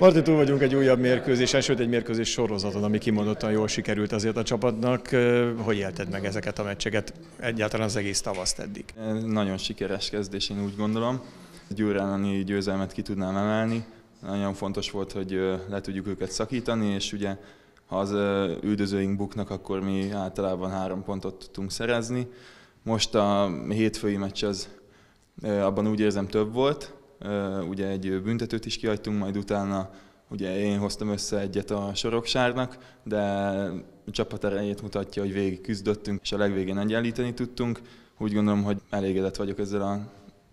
Marti, túl vagyunk egy újabb mérkőzésen, sőt egy mérkőzés sorozaton, ami kimondottan jól sikerült azért a csapatnak. Hogy élted meg ezeket a meccseket, egyáltalán az egész tavaszt eddig? Nagyon sikeres kezdés, én úgy gondolom. Győr elleni győzelmet ki tudnám emelni. Nagyon fontos volt, hogy le tudjuk őket szakítani, és ugye ha az üldözőink buknak, akkor mi általában három pontot tudtunk szerezni. Most a hétfői meccs az abban úgy érzem több volt, ugye egy büntetőt is kiadtunk, majd utána ugye én hoztam össze egyet a soroksárnak, de a csapat erejét mutatja, hogy végig küzdöttünk, és a legvégén egyenlíteni tudtunk. Úgy gondolom, hogy elégedett vagyok ezzel a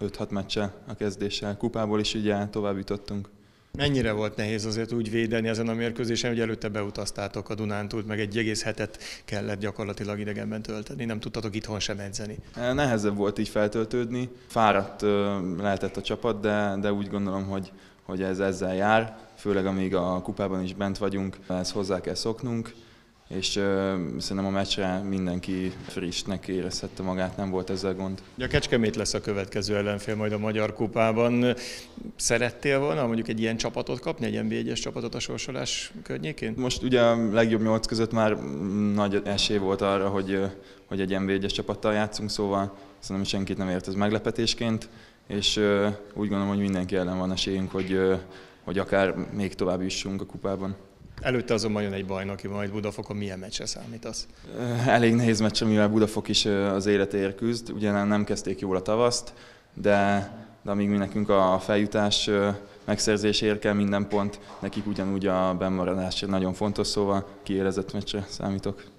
5-6 meccse a kezdéssel. Kupából is ugye tovább jutottunk. Mennyire volt nehéz azért úgy védeni ezen a mérkőzésen, hogy előtte beutaztátok a Dunántúlt, meg egy egész hetet kellett gyakorlatilag idegenben tölteni, nem tudtatok itthon sem edzeni. Nehezebb volt így feltöltődni, fáradt lehetett a csapat, de, de úgy gondolom, hogy, hogy ez ezzel jár, főleg amíg a kupában is bent vagyunk, ezt hozzá kell szoknunk és ö, szerintem a meccsre mindenki frissnek érezhette magát, nem volt ezzel gond. A Kecskemét lesz a következő ellenfél majd a Magyar Kupában. Szerettél volna mondjuk egy ilyen csapatot kapni, egy nb 1 csapatot a sorsolás környékén? Most ugye a legjobb nyolc között már nagy esély volt arra, hogy, hogy egy nb 1 csapattal játszunk, szóval szerintem senkit nem ért ez meglepetésként, és ö, úgy gondolom, hogy mindenki ellen van esélyünk, hogy, ö, hogy akár még tovább jussunk a kupában. Előtte azonban jön egy bajnoki, majd Budafokon milyen meccsre számítasz? Elég nehéz meccs, mivel Budafok is az életéért küzd. ugye nem kezdték jól a tavaszt, de, de amíg mi nekünk a feljutás megszerzéséért kell minden pont, nekik ugyanúgy a bemaradás nagyon fontos, szóval kiélezett meccsre számítok.